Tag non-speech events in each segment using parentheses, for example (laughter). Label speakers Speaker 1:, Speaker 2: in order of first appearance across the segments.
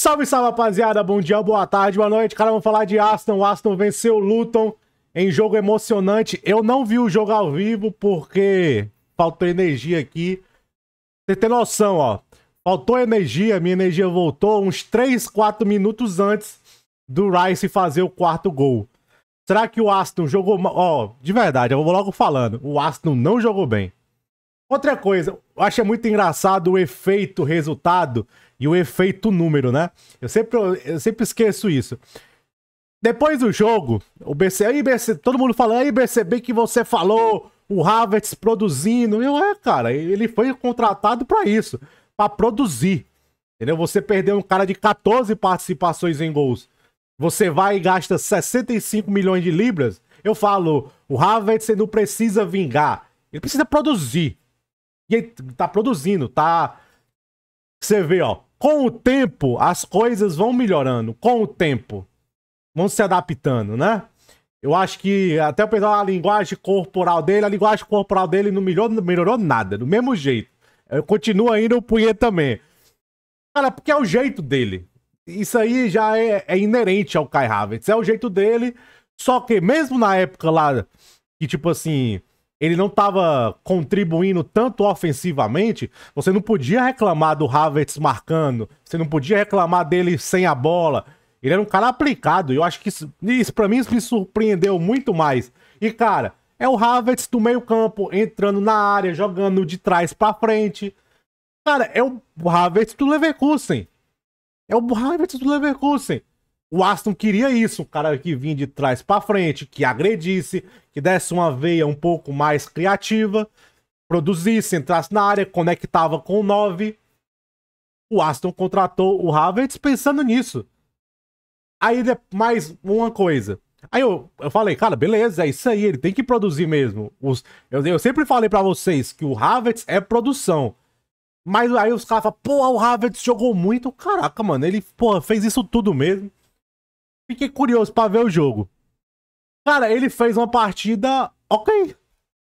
Speaker 1: Salve, salve, rapaziada. Bom dia, boa tarde, boa noite. Cara, vamos falar de Aston. O Aston venceu o Luton em jogo emocionante. Eu não vi o jogo ao vivo porque faltou energia aqui. Você tem noção, ó. Faltou energia, minha energia voltou uns 3, 4 minutos antes do Rice fazer o quarto gol. Será que o Aston jogou mal? Ó, de verdade, eu vou logo falando. O Aston não jogou bem. Outra coisa, eu acho é muito engraçado o efeito resultado e o efeito número, né? Eu sempre, eu sempre esqueço isso. Depois do jogo, o BC, aí é BC, todo mundo falando, aí é, BCB que você falou, o Havertz produzindo. Eu, é, cara, ele foi contratado para isso, para produzir. Entendeu? Você perdeu um cara de 14 participações em gols. Você vai e gasta 65 milhões de libras. Eu falo, o Havertz não precisa vingar, ele precisa produzir. E ele tá produzindo, tá. Você vê, ó. Com o tempo, as coisas vão melhorando. Com o tempo. Vão se adaptando, né? Eu acho que, até o pessoal, a linguagem corporal dele, a linguagem corporal dele não melhorou, não melhorou nada, do mesmo jeito. Continua indo o punheta também. Cara, porque é o jeito dele. Isso aí já é, é, inerente ao Kai Havertz. É o jeito dele. Só que, mesmo na época lá, que tipo assim, ele não estava contribuindo tanto ofensivamente, você não podia reclamar do Havertz marcando, você não podia reclamar dele sem a bola. Ele era um cara aplicado, e eu acho que isso, isso para mim isso me surpreendeu muito mais. E cara, é o Havertz do meio-campo entrando na área, jogando de trás para frente. Cara, é o Havertz do Leverkusen. É o Havertz do Leverkusen. O Aston queria isso, um cara que vinha de trás para frente, que agredisse, que desse uma veia um pouco mais criativa, produzisse, entrasse na área, conectava com o 9. O Aston contratou o Havertz pensando nisso. Aí mais uma coisa. Aí eu, eu falei, cara, beleza, é isso aí, ele tem que produzir mesmo. Os, eu, eu sempre falei para vocês que o Havertz é produção. Mas aí os caras falam, pô, o Havertz jogou muito. Caraca, mano, ele pô, fez isso tudo mesmo fiquei curioso para ver o jogo. Cara, ele fez uma partida ok.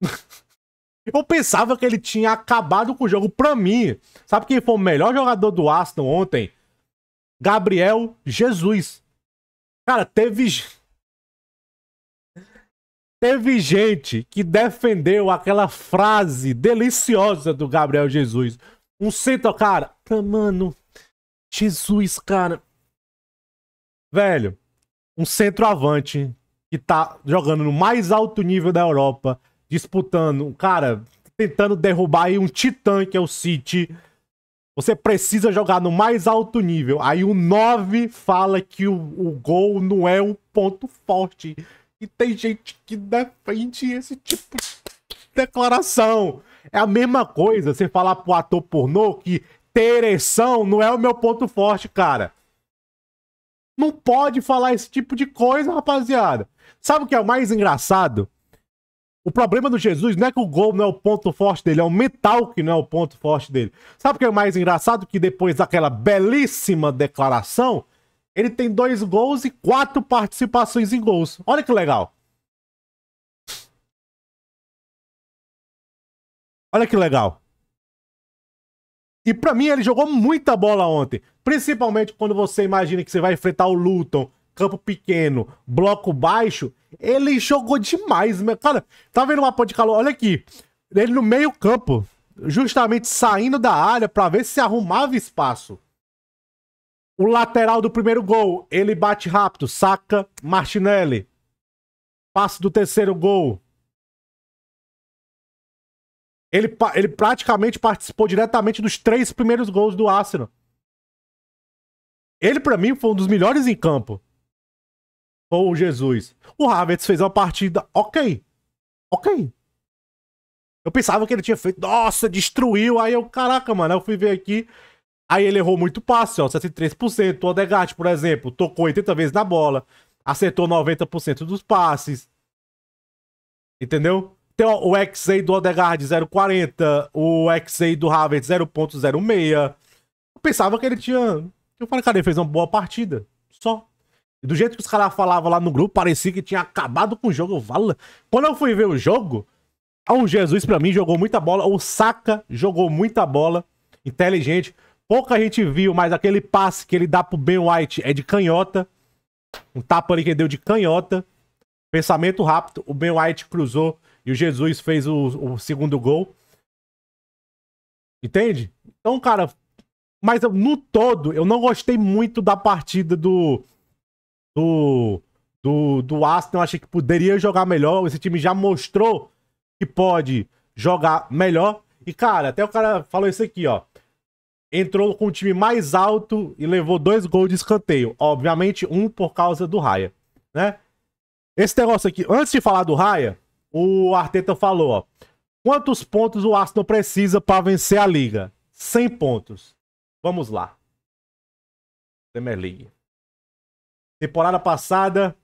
Speaker 1: (laughs) Eu pensava que ele tinha acabado com o jogo. Pra mim, sabe quem foi o melhor jogador do Aston ontem? Gabriel Jesus. Cara, teve. Teve gente que defendeu aquela frase deliciosa do Gabriel Jesus. Um centro, cara. Mano, Jesus, cara. Velho, um centroavante que tá jogando no mais alto nível da Europa, disputando, cara, tentando derrubar aí um titã que é o City. Você precisa jogar no mais alto nível. Aí o 9 fala que o, o gol não é o um ponto forte. E tem gente que defende esse tipo de declaração. É a mesma coisa você falar pro ator pornô que ter ereção não é o meu ponto forte, cara. Não pode falar esse tipo de coisa, rapaziada. Sabe o que é o mais engraçado? O problema do Jesus não é que o gol não é o ponto forte dele, é o Metal que não é o ponto forte dele. Sabe o que é o mais engraçado? Que depois daquela belíssima declaração, ele tem dois gols e quatro participações em gols.
Speaker 2: Olha que legal.
Speaker 1: Olha que legal. E para mim ele jogou muita bola ontem. Principalmente quando você imagina que você vai enfrentar o Luton, campo pequeno, bloco baixo. Ele jogou demais, meu. Cara, tá vendo uma ponte de calor? Olha aqui. Ele no meio campo, justamente saindo da área para ver se arrumava espaço. O lateral do primeiro gol, ele bate rápido, saca Martinelli.
Speaker 2: Passe do terceiro gol,
Speaker 1: ele, ele praticamente participou diretamente dos três primeiros gols do Arsenal. Ele, para mim, foi um dos melhores em campo. O Jesus. O Havertz fez uma partida ok. Ok. Eu pensava que ele tinha feito, nossa, destruiu. Aí eu, caraca, mano, eu fui ver aqui. Aí ele errou muito passe, ó, 63%. O Odegaard, por exemplo, tocou 80 vezes na bola, acertou 90% dos passes. Entendeu? Tem então, o XA do Odegaard 0,40, o XA do Havertz 0,06. Eu pensava que ele tinha... Eu falei, cara, ele fez uma boa partida, só. E do jeito que os caras falavam lá no grupo, parecia que tinha acabado com o jogo. Vala. Quando eu fui ver o jogo, o Jesus, para mim, jogou muita bola. O Saka jogou muita bola. Inteligente. Pouca gente viu, mas aquele passe que ele dá pro Ben White é de canhota. Um tapa ali que ele deu de canhota. Pensamento rápido. O Ben White cruzou e o Jesus fez o, o segundo gol. Entende? Então, cara, mas no todo, eu não gostei muito da partida do. Do. Do, do Aston. Eu achei que poderia jogar melhor. Esse time já mostrou que pode jogar melhor. E, cara, até o cara falou isso aqui, ó. Entrou com o time mais alto e levou dois gols de escanteio. Obviamente, um por causa do Raia, né? Esse negócio aqui, antes de falar do Raia, o Arteta falou, ó. Quantos pontos o Arsenal precisa para vencer a liga? 100 pontos. Vamos lá. Premier League. Temporada passada,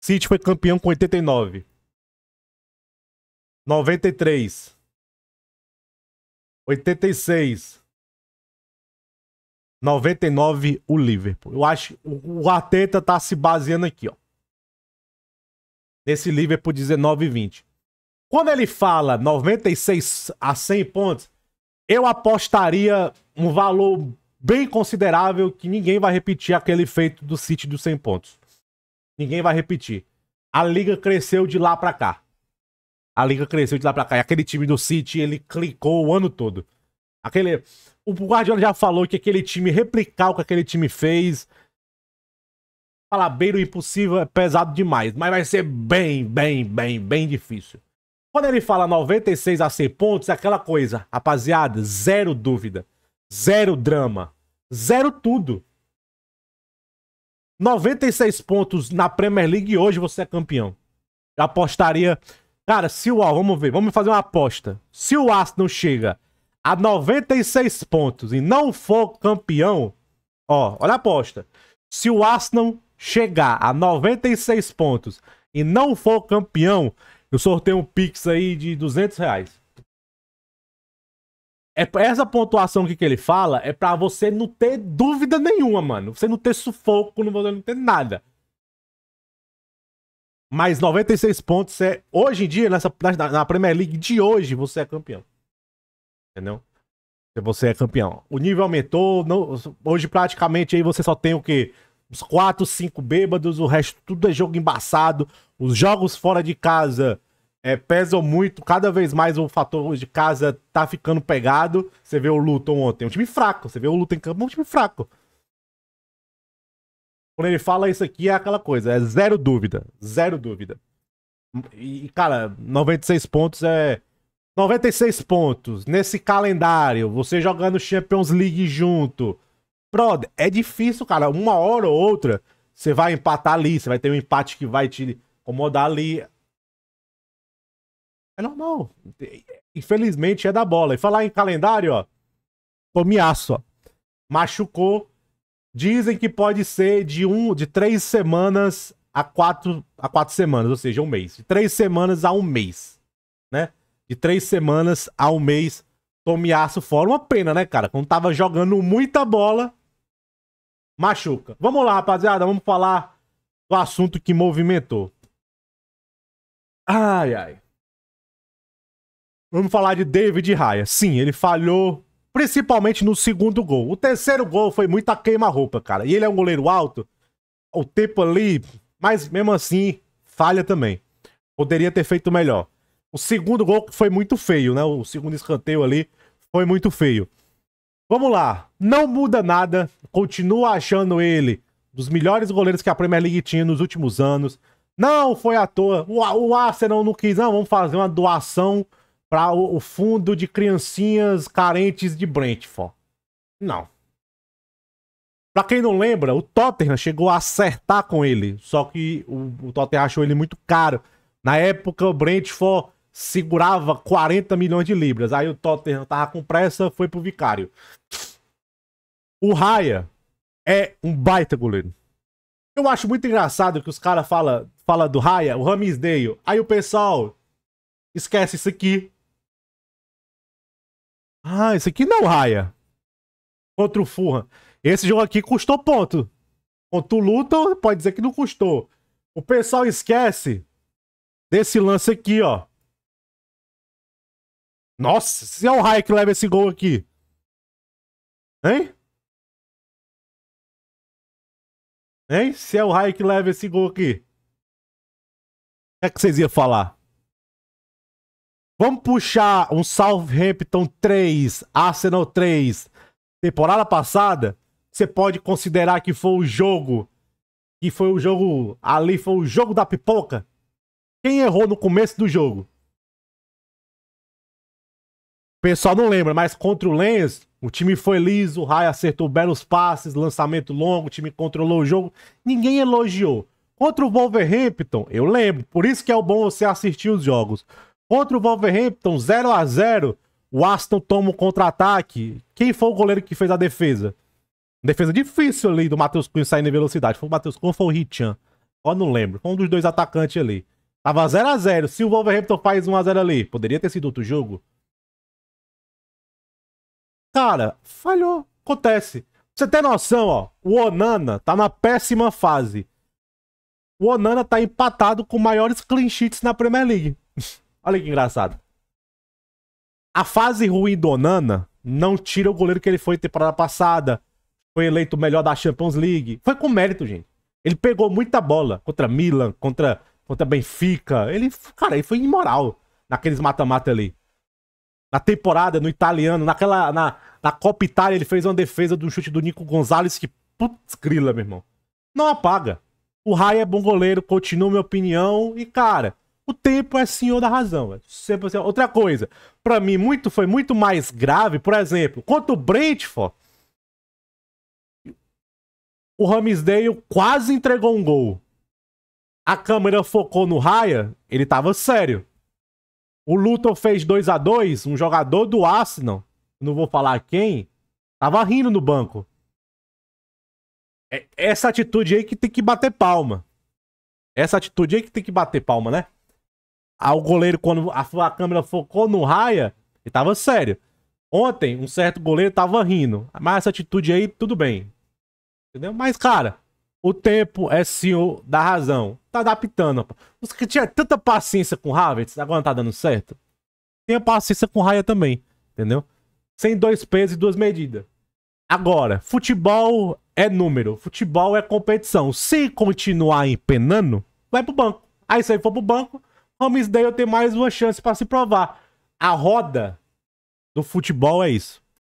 Speaker 1: City foi
Speaker 2: campeão com 89. 93. 86. 99
Speaker 1: o Liverpool. Eu acho o Arteta tá se baseando aqui, ó. Nesse Liverpool 19 e 20. Quando ele fala 96 a 100 pontos, eu apostaria um valor bem considerável que ninguém vai repetir aquele feito do City dos 100 pontos. Ninguém vai repetir. A liga cresceu de lá para cá. A liga cresceu de lá para cá. E aquele time do City, ele clicou o ano todo. Aquele o Guardiola já falou que aquele time replicar o que aquele time fez falar beira o impossível é pesado demais, mas vai ser bem, bem, bem, bem difícil. Quando ele fala 96 100 pontos, é aquela coisa, rapaziada, zero dúvida, zero drama, zero tudo. 96 pontos na Premier League hoje você é campeão. Eu apostaria. Cara, se o Arsenal, vamos ver, vamos fazer uma aposta. Se o Arsenal chega a 96 pontos e não for campeão, ó, olha a aposta. Se o Arsenal chegar a 96 pontos e não for campeão, eu sorteio um Pix aí de 200 reais. É, essa pontuação que, que ele fala é para você não ter dúvida nenhuma, mano. Você não ter sufoco, não, não ter nada. Mas 96 pontos é. Hoje em dia, nessa, na, na Premier League de hoje, você é campeão. Entendeu? Você é campeão. O nível aumentou. Não, hoje, praticamente, aí você só tem o quê? uns 4, 5 bêbados, o resto tudo é jogo embaçado. Os jogos fora de casa é, pesam muito, cada vez mais o fator de casa tá ficando pegado. Você vê o Luton ontem, um time fraco. Você vê o Luton em campo, um time fraco. Quando ele fala isso aqui, é aquela coisa, é zero dúvida, zero dúvida. E, cara, 96 pontos é. 96 pontos nesse calendário, você jogando Champions League junto Brother, é difícil, cara. Uma hora ou outra, você vai empatar ali, você vai ter um empate que vai te incomodar ali. É normal. Infelizmente é da bola. E falar em calendário, ó. Tomiaço, ó. Machucou. Dizem que pode ser de um, de três semanas a quatro, a quatro semanas, ou seja, um mês. De três semanas a um mês, né? De três semanas a um mês, Tomiaço fora. Uma pena, né, cara? Quando tava jogando muita bola, machuca. Vamos lá, rapaziada, vamos falar do assunto que movimentou.
Speaker 2: Ai, ai. Vamos falar de David
Speaker 1: Raya. Sim, ele falhou principalmente no segundo gol. O terceiro gol foi muita queima-roupa, cara. E ele é um goleiro alto, o tempo ali, mas mesmo assim, falha também. Poderia ter feito melhor. O segundo gol foi muito feio, né? O segundo escanteio ali foi muito feio. Vamos lá. Não muda nada. Continua achando ele dos melhores goleiros que a Premier League tinha nos últimos anos. Não foi à toa. O, Arsenal não quis, não. Vamos fazer uma doação para o, fundo de criancinhas carentes de Brentford. Não. Para quem não lembra, o Tottenham chegou a acertar com ele. Só que o, o Tottenham achou ele muito caro. Na época, o Brentford segurava 40 milhões de libras. Aí o Tottenham tava com pressa, foi pro Vicário. O Raya é um baita goleiro. Eu acho muito engraçado que os caras falam fala do Raya, o Ramsdale. Aí o pessoal esquece isso aqui. Ah, isso aqui não, é Raya. Contra o furra Esse jogo aqui custou ponto. Contra o Luton, pode dizer que não custou. O pessoal esquece
Speaker 2: desse lance aqui, ó. Nossa, se é o Raia que leva esse gol aqui. Hein? Hein? Se é o Raia que leva esse gol aqui. O que
Speaker 1: é que vocês iam falar? Vamos puxar um Southampton 3, Arsenal 3. Temporada passada, você pode considerar que foi o jogo. Que foi o jogo. Ali foi o jogo da pipoca. Quem errou no começo do jogo? pessoal não lembra, mas contra o Lens, o time foi liso, o Rai acertou belos passes, lançamento longo, o time controlou o jogo. Ninguém elogiou. Contra o Wolverhampton, eu lembro, por isso que é bom você assistir os jogos. Contra o Wolverhampton, 0 a 0 o Aston toma um contra-ataque. Quem foi o goleiro que fez a defesa? Defesa difícil ali do Matheus Cunha saindo em velocidade. Foi o Matheus Cunha ou foi o Richan? Eu não lembro. Foi um dos dois atacantes ali. Tava 0 a 0 Se o Wolverhampton faz 1x0 ali, poderia ter sido outro jogo? Cara, falhou. Acontece. Pra você ter noção, ó. O Onana tá na péssima fase. O Onana tá empatado com maiores clean sheets na Premier League. (laughs) Olha que engraçado. A fase ruim do Onana não tira o goleiro que ele foi temporada passada. Foi eleito o melhor da Champions League. Foi com mérito, gente. Ele pegou muita bola contra Milan, contra, contra Benfica. Ele, cara, ele foi imoral naqueles mata-mata ali na temporada, no italiano, naquela. Na, na Copa Itália, ele fez uma defesa do chute do Nico Gonzalez que putz grila, meu irmão. Não apaga. O Rai é bom goleiro, continua minha opinião. E, cara, o tempo é senhor da razão, velho. Sempre assim. Outra coisa, para mim, muito foi muito mais grave, por exemplo, quanto o Brentford. O Ramsdale quase entregou um gol. A câmera focou no Raya, ele tava sério. O Luton fez 2 a 2 um jogador do Arsenal, não vou falar quem, tava rindo no banco. É essa atitude aí que tem que bater palma. Essa atitude aí que tem que bater palma, né? Ah, o goleiro, quando a, a câmera focou no Raia, ele tava sério. Ontem, um certo goleiro tava rindo. Mas essa atitude aí, tudo bem. Entendeu? Mas, cara, o tempo é senhor da razão. Tá adaptando. Pô. Os que tinha tanta paciência com Havertz, agora não tá dando certo. Tenha paciência com Raya também, entendeu? Sem dois pesos e duas medidas. Agora, futebol é número, futebol é competição. Se continuar empenando, vai pro banco. Aí se ele for pro banco, Ramsdale tem mais uma chance para se provar. A roda
Speaker 2: do futebol é isso.